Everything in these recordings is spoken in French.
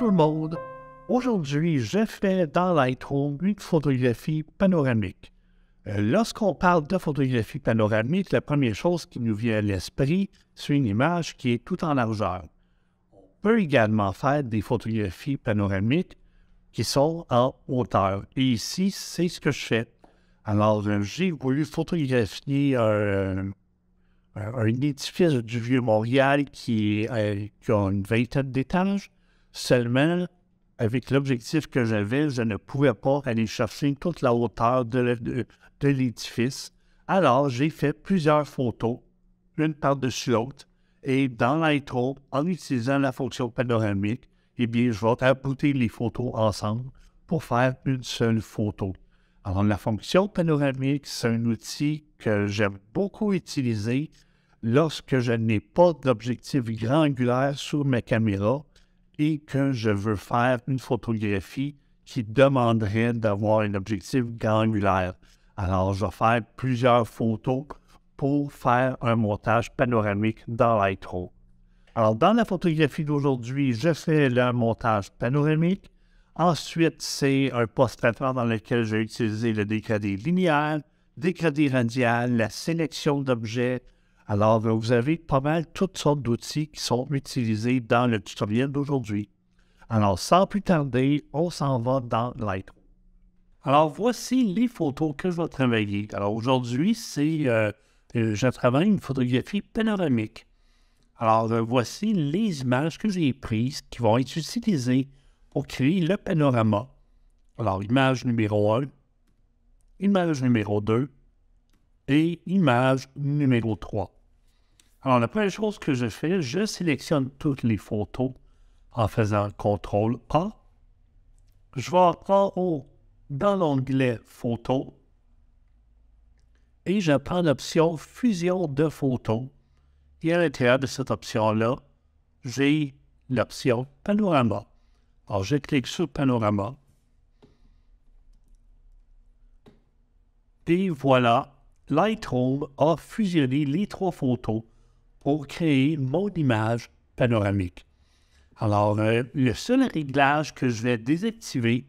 tout Aujourd'hui, je fais dans Lightroom une photographie panoramique. Euh, lorsqu'on parle de photographie panoramique, la première chose qui nous vient à l'esprit, c'est une image qui est tout en largeur. On peut également faire des photographies panoramiques qui sont en hauteur. Et ici, c'est ce que je fais. Alors, euh, j'ai voulu photographier un, édifice du Vieux-Montréal qui, euh, qui a une vingtaine d'étages. Seulement, avec l'objectif que j'avais, je ne pouvais pas aller chercher toute la hauteur de, l'édifice. Alors, j'ai fait plusieurs photos, l'une par-dessus l'autre, et dans Lightroom, en utilisant la fonction panoramique, eh bien, je vais abouter les photos ensemble pour faire une seule photo. Alors, la fonction panoramique, c'est un outil que j'aime beaucoup utiliser lorsque je n'ai pas d'objectif grand angulaire sur ma caméra et que je veux faire une photographie qui demanderait d'avoir un objectif granulaire. Alors, je vais faire plusieurs photos pour faire un montage panoramique dans Lightroom. Alors, dans la photographie d'aujourd'hui, je fais le montage panoramique. Ensuite, c'est un post-traitement dans lequel j'ai utilisé le dégradé linéaire, dégradé radial, la sélection d'objets, alors, ben, vous avez pas mal toutes sortes d'outils qui sont utilisés dans le tutoriel d'aujourd'hui. Alors, sans plus tarder, on s'en va dans Lightroom. Alors, voici les photos que je vais travailler. Alors, aujourd'hui, c'est, euh, euh, je travaille une photographie panoramique. Alors, euh, voici les images que j'ai prises qui vont être utilisées pour créer le panorama. Alors, image numéro 1, image numéro 2 et image numéro 3. Alors, la première chose que je fais, je sélectionne toutes les photos en faisant CTRL A. Je vais en haut dans l'onglet Photos et je prends l'option Fusion de photos. Et à l'intérieur de cette option-là, j'ai l'option Panorama. Alors, je clique sur Panorama. Et voilà, Lightroom a fusionné les trois photos pour créer mon image panoramique. Alors, euh, le seul réglage que je vais désactiver,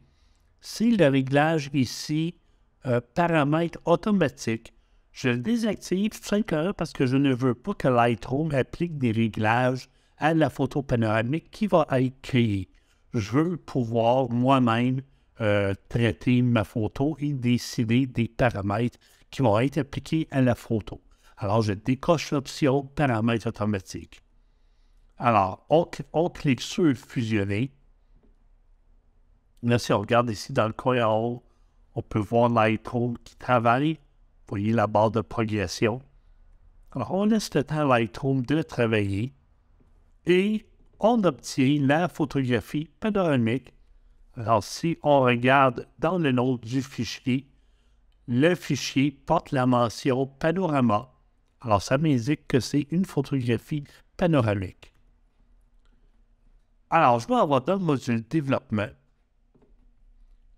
c'est le réglage ici, euh, paramètres automatiques. Je le désactive tout simplement parce que je ne veux pas que Lightroom applique des réglages à la photo panoramique qui va être créée. Je veux pouvoir moi-même euh, traiter ma photo et décider des paramètres qui vont être appliqués à la photo. Alors, je décoche l'option Paramètres automatiques. Alors, on, clique sur Fusionner. Là, si on regarde ici dans le coin en haut, on peut voir Lightroom qui travaille. Vous voyez la barre de progression. Alors, on laisse le temps à Lightroom de travailler et on obtient la photographie panoramique. Alors, si on regarde dans le nom du fichier, le fichier porte la mention panorama alors, ça m'indique que c'est une photographie panoramique. Alors, je vais avoir dans le module développement.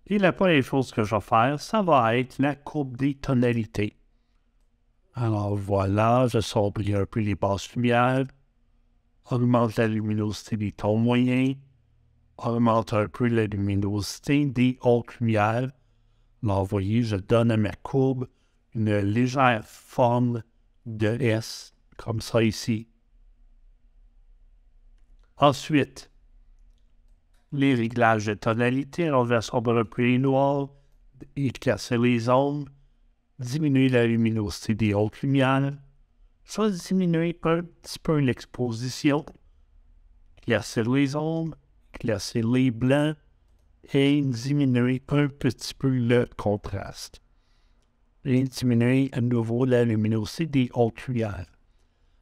Et la première chose que je vais faire, ça va être la courbe des tonalités. Alors voilà, je sors un peu les basses lumières, augmente la luminosité des tons moyens, augmente un peu la luminosité des hautes lumières. Alors vous voyez, je donne à ma courbe une légère forme de S, comme ça ici. Ensuite, les réglages de tonalité, on va sombrer noir, éclaircir les ombres, diminuer la luminosité des hautes lumières, ça diminuer un petit peu l'exposition, éclaircir les ombres, éclaircir les blancs et diminuer un petit peu le contraste et diminuer à nouveau la luminosité des hautes cuillères.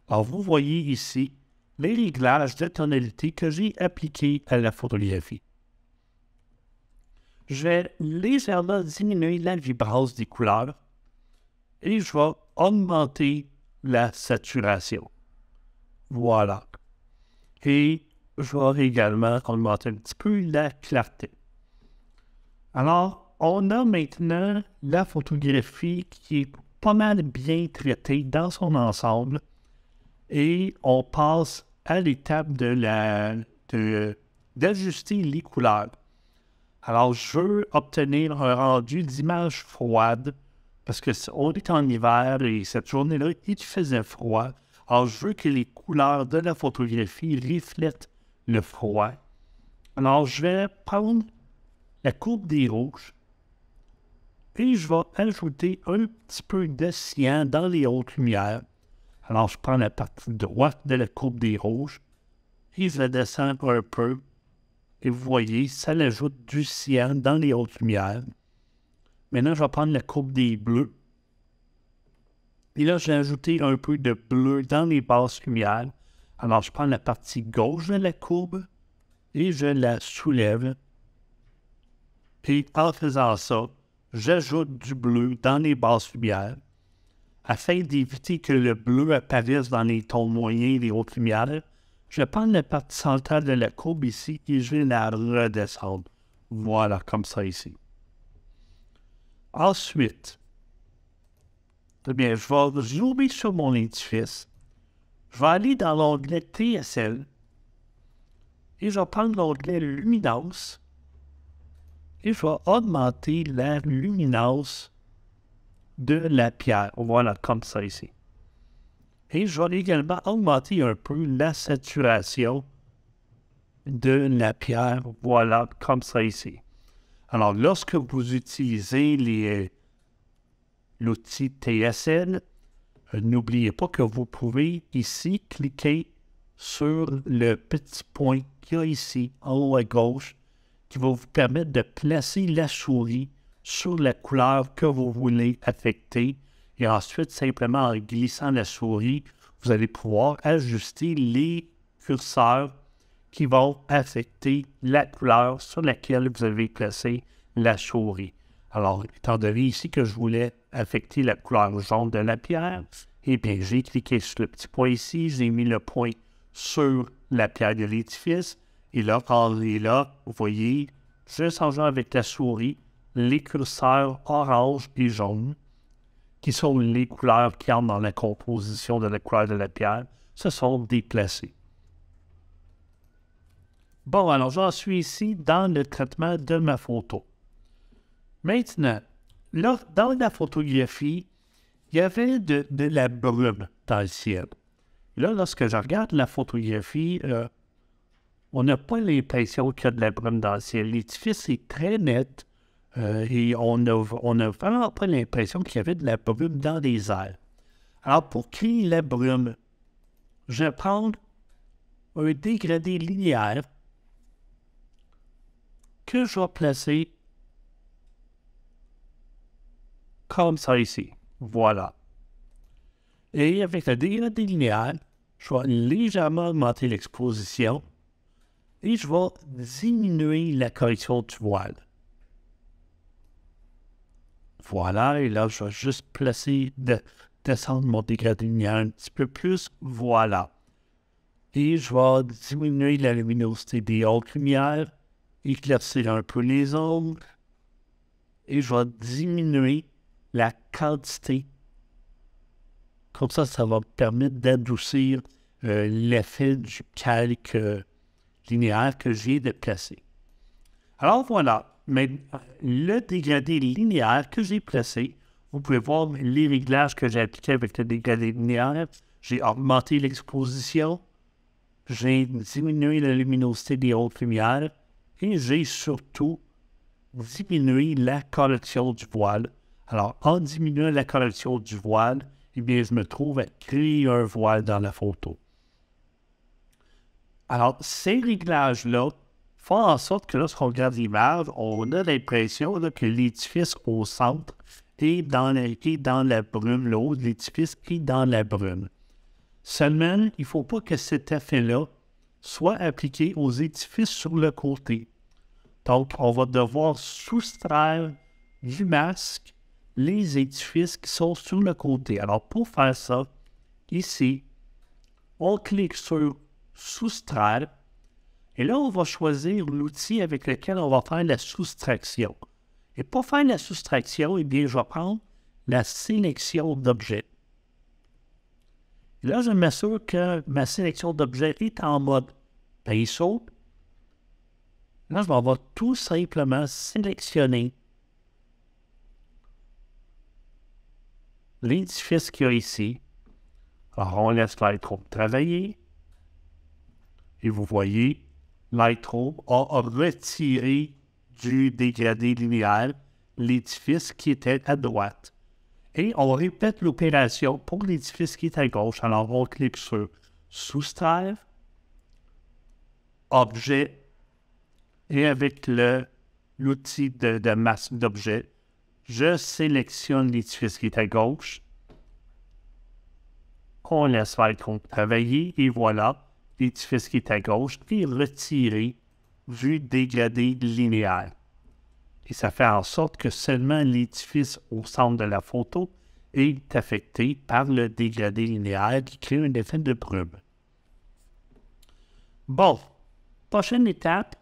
Alors, vous voyez ici les réglages de tonalité que j'ai appliqués à la photographie. Je vais légèrement diminuer la vibrance des couleurs et je vais augmenter la saturation. Voilà. Et je vais également augmenter un petit peu la clarté. Alors, on a maintenant la photographie qui est pas mal bien traitée dans son ensemble et on passe à l'étape de la d'ajuster les couleurs. Alors, je veux obtenir un rendu d'image froide parce qu'on est en hiver et cette journée-là, il faisait froid. Alors, je veux que les couleurs de la photographie reflètent le froid. Alors, je vais prendre la courbe des rouges et je vais ajouter un petit peu de cyan dans les hautes lumières. Alors, je prends la partie droite de la courbe des rouges et je la descends un peu. Et vous voyez, ça l'ajoute du cyan dans les hautes lumières. Maintenant, je vais prendre la courbe des bleus. Et là, j'ai ajouté un peu de bleu dans les basses lumières. Alors, je prends la partie gauche de la courbe et je la soulève. Puis, en faisant ça, j'ajoute du bleu dans les basses lumières afin d'éviter que le bleu apparaisse dans les tons moyens et les hautes lumières. Je prends la partie centrale de la courbe ici et je vais la redescendre. Voilà, comme ça ici. Ensuite, eh bien, je vais zoomer sur mon édifice. Je vais aller dans l'onglet TSL et je vais prendre l'onglet Luminance et je vais augmenter la luminance de la pierre. Voilà, comme ça ici. Et je vais également augmenter un peu la saturation de la pierre. Voilà, comme ça ici. Alors, lorsque vous utilisez euh, l'outil TSL, euh, n'oubliez pas que vous pouvez ici cliquer sur le petit point qu'il y a ici en haut à gauche qui va vous permettre de placer la souris sur la couleur que vous voulez affecter. Et ensuite, simplement en glissant la souris, vous allez pouvoir ajuster les curseurs qui vont affecter la couleur sur laquelle vous avez placé la souris. Alors, étant donné ici que je voulais affecter la couleur jaune de la pierre, et eh bien, j'ai cliqué sur le petit point ici, j'ai mis le point sur la pierre de l'édifice, et là, quand il là, vous voyez, juste en jouant avec la souris, les curseurs orange et jaune, qui sont les couleurs qui entrent dans la composition de la couleur de la pierre, se sont déplacés. Bon, alors j'en suis ici dans le traitement de ma photo. Maintenant, là, dans la photographie, il y avait de, la brume dans le ciel. là, lorsque je regarde la photographie, euh, on n'a pas l'impression qu'il y a de la brume dans le ciel. L'édifice est très net euh, et on n'a a vraiment pas l'impression qu'il y avait de la brume dans les airs. Alors, pour créer la brume, je vais prendre un dégradé linéaire que je vais placer comme ça ici. Voilà. Et avec le dégradé linéaire, je vais légèrement augmenter l'exposition et je vais diminuer la correction du voile. Voilà, et là, je vais juste placer, de, descendre mon dégradé lumière un petit peu plus. Voilà. Et je vais diminuer la luminosité des autres lumières, éclaircir un peu les ombres, et je vais diminuer la quantité. Comme ça, ça va me permettre d'adoucir euh, l'effet du calque. Euh, linéaire que j'ai déplacé. Alors voilà, mais le dégradé linéaire que j'ai placé, vous pouvez voir les réglages que j'ai appliqués avec le dégradé linéaire. J'ai augmenté l'exposition, j'ai diminué la luminosité des hautes lumières et j'ai surtout diminué la correction du voile. Alors, en diminuant la correction du voile, eh bien, je me trouve à créer un voile dans la photo. Alors, ces réglages-là font en sorte que lorsqu'on regarde l'image, on a l'impression que l'édifice au centre est dans la, dans la brume, l'autre, l'édifice est dans la brume. Seulement, il ne faut pas que cet effet-là soit appliqué aux édifices sur le côté. Donc, on va devoir soustraire du masque les édifices qui sont sur le côté. Alors, pour faire ça, ici, on clique sur soustraire. Et là, on va choisir l'outil avec lequel on va faire la soustraction. Et pour faire la soustraction, eh bien, je vais prendre la sélection d'objets. Là, je m'assure que ma sélection d'objets est en mode pinceau. Là, je vais avoir tout simplement sélectionner l'édifice qu'il y a ici. Alors, on laisse faire trop travailler. Et vous voyez, Lightroom a retiré du dégradé linéaire l'édifice qui était à droite. Et on répète l'opération pour l'édifice qui est à gauche. Alors, on clique sur Soustraire, Objet, et avec l'outil de, de masse je sélectionne l'édifice qui est à gauche. On laisse faire travailler, et voilà, l'édifice qui est à gauche puis retirer vu dégradé linéaire. Et ça fait en sorte que seulement l'édifice au centre de la photo est affecté par le dégradé linéaire qui crée un effet de brume. Bon, prochaine étape,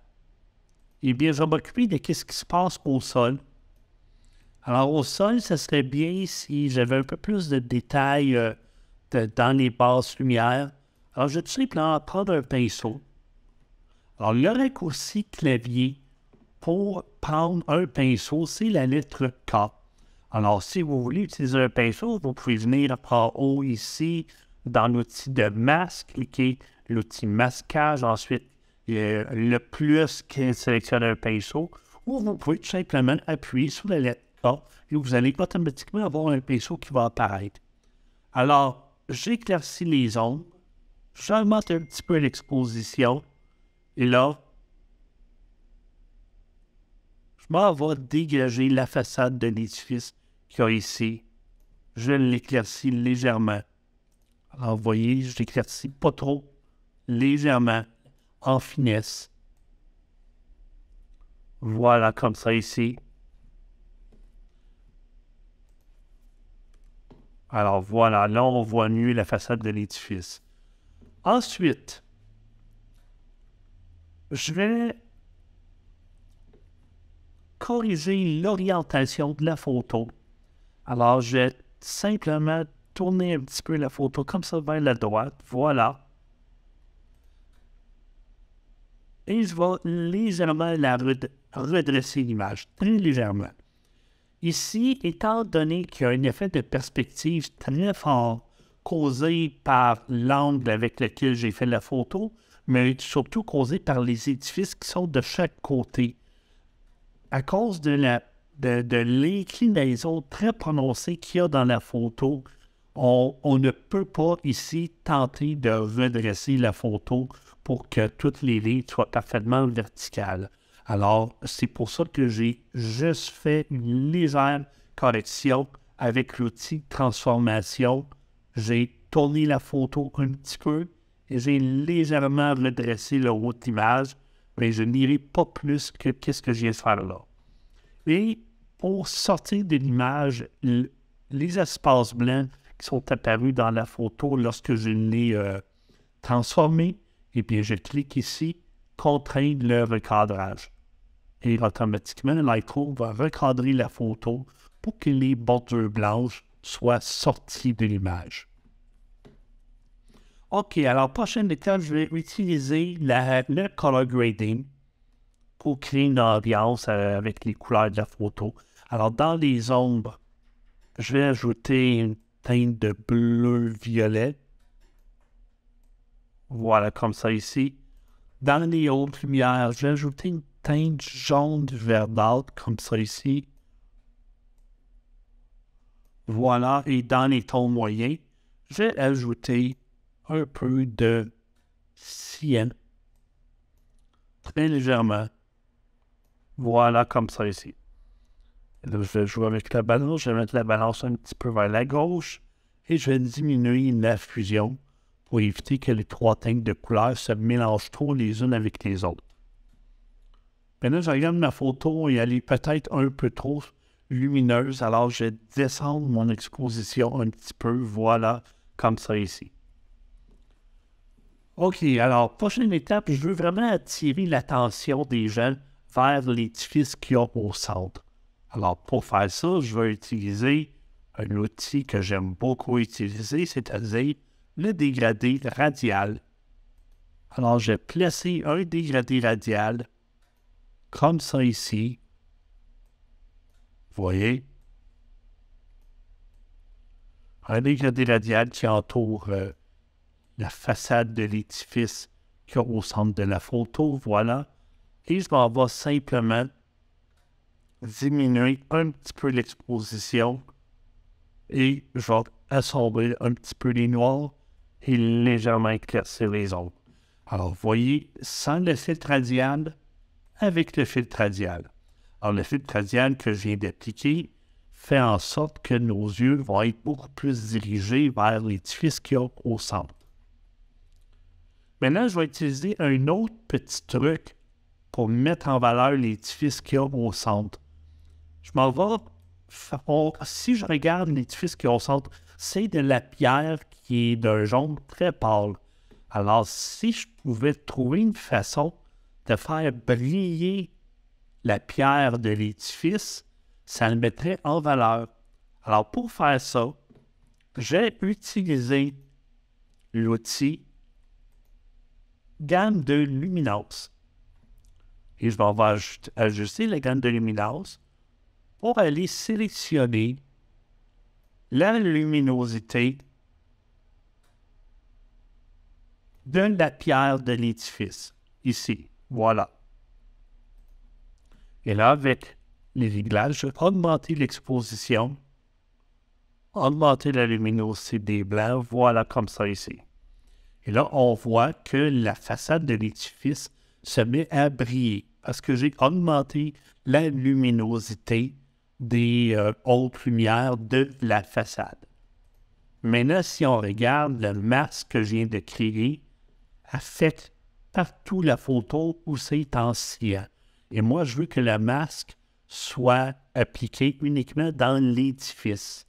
eh bien, je vais m'occuper de ce qui se passe au sol. Alors, au sol, ce serait bien si j'avais un peu plus de détails euh, dans les bases lumières, alors, ah, je tout simplement prendre un pinceau. Alors, le raccourci clavier pour prendre un pinceau, c'est la lettre K. Alors, si vous voulez utiliser un pinceau, vous pouvez venir par haut ici, dans l'outil de masque, cliquer l'outil masquage, ensuite le plus qui sélectionne un pinceau, ou vous pouvez tout simplement appuyer sur la lettre K et vous allez automatiquement avoir un pinceau qui va apparaître. Alors, j'éclaircis les ondes j'augmente un petit peu l'exposition. Et là, je m'en vais dégager la façade de l'édifice qu'il y a ici. Je l'éclaircis légèrement. Alors, vous voyez, je l'éclaircis pas trop, légèrement, en finesse. Voilà, comme ça ici. Alors voilà, là on voit mieux la façade de l'édifice. Ensuite, je vais corriger l'orientation de la photo. Alors, je vais simplement tourner un petit peu la photo comme ça vers la droite. Voilà. Et je vais légèrement la redresser l'image, très légèrement. Ici, étant donné qu'il y a un effet de perspective très fort, causé par l'angle avec lequel j'ai fait la photo, mais surtout causé par les édifices qui sont de chaque côté. À cause de la de, l'inclinaison très prononcée qu'il y a dans la photo, on, ne peut pas ici tenter de redresser la photo pour que toutes les lignes soient parfaitement verticales. Alors, c'est pour ça que j'ai juste fait une légère correction avec l'outil transformation j'ai tourné la photo un petit peu et j'ai légèrement redressé le haut de mais je n'irai pas plus que qu'est-ce que j'ai faire là. Et pour sortir de l'image, les espaces blancs qui sont apparus dans la photo lorsque je l'ai euh, transformé, et eh bien je clique ici, contraindre le recadrage. Et automatiquement, Lightroom va recadrer la photo pour que les bordures blanches soit sorti de l'image. OK, alors, prochaine étape, je vais utiliser le color grading pour créer une ambiance euh, avec les couleurs de la photo. Alors, dans les ombres, je vais ajouter une teinte de bleu-violet. Voilà, comme ça ici. Dans les hautes lumières, je vais ajouter une teinte jaune verdâtre, comme ça ici. Voilà, et dans les tons moyens, j'ai ajouté un peu de cyan Très légèrement. Voilà, comme ça ici. Et là, je vais jouer avec la balance. Je vais mettre la balance un petit peu vers la gauche. Et je vais diminuer la fusion pour éviter que les trois teintes de couleur se mélangent trop les unes avec les autres. Maintenant, je regarde ma photo et elle est peut-être un peu trop lumineuse. Alors, je vais descendre mon exposition un petit peu. Voilà, comme ça ici. OK, alors, prochaine étape, je veux vraiment attirer l'attention des gens vers l'édifice qu'il y a au centre. Alors, pour faire ça, je vais utiliser un outil que j'aime beaucoup utiliser, c'est-à-dire le dégradé radial. Alors, je vais placer un dégradé radial comme ça ici, vous voyez? Regardez la radial qui entoure euh, la façade de l'édifice qui est au centre de la photo. Voilà. Et je vais simplement diminuer un petit peu l'exposition et je vais assombrir un petit peu les noirs et légèrement éclaircir les autres. Alors, vous voyez, sans le filtre radial, avec le filtre radial. Alors, le fil cardiaque que je viens d'appliquer fait en sorte que nos yeux vont être beaucoup plus dirigés vers l'édifice qu'il y a au centre. Maintenant, je vais utiliser un autre petit truc pour mettre en valeur l'édifice qu'il y a au centre. Je m'en vais. si je regarde l'édifice qui a au centre, c'est de la pierre qui est d'un jaune très pâle. Alors, si je pouvais trouver une façon de faire briller la pierre de l'édifice, ça le mettrait en valeur. Alors, pour faire ça, j'ai utilisé l'outil gamme de luminance. Et je vais ajuster la gamme de luminance pour aller sélectionner la luminosité de la pierre de l'édifice. Ici, voilà. Et là, avec les réglages, je vais augmenter l'exposition, augmenter la luminosité des blancs, voilà comme ça ici. Et là, on voit que la façade de l'édifice se met à briller parce que j'ai augmenté la luminosité des euh, hautes lumières de la façade. Maintenant, si on regarde le masque que je viens de créer, fait partout la photo où c'est en et moi, je veux que le masque soit appliqué uniquement dans l'édifice.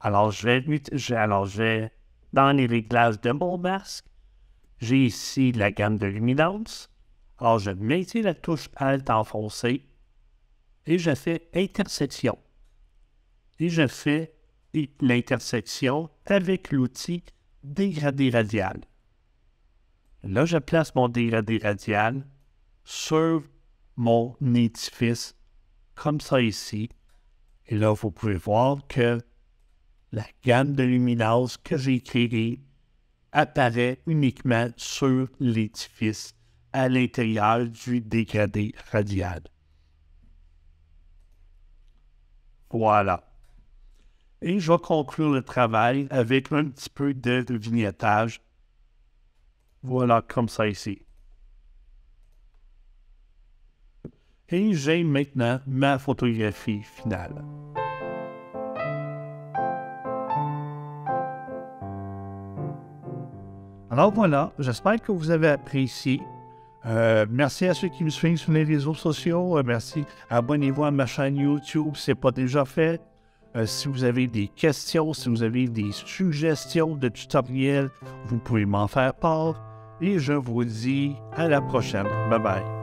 Alors, je vais, dans les réglages de mon masque, j'ai ici la gamme de luminance. Alors, je mets la touche Alt enfoncée et je fais intersection. Et je fais l'intersection avec l'outil dégradé radial. Là, je place mon dégradé radial sur mon édifice comme ça ici. Et là, vous pouvez voir que la gamme de luminance que j'ai créée apparaît uniquement sur l'édifice à l'intérieur du dégradé radial. Voilà. Et je vais conclure le travail avec un petit peu de vignettage. Voilà, comme ça ici. et j'ai maintenant ma photographie finale. Alors voilà, j'espère que vous avez apprécié. Euh, merci à ceux qui me suivent sur les réseaux sociaux. Euh, merci. Abonnez-vous à ma chaîne YouTube si ce n'est pas déjà fait. Euh, si vous avez des questions, si vous avez des suggestions de tutoriels, vous pouvez m'en faire part. Et je vous dis à la prochaine. Bye bye.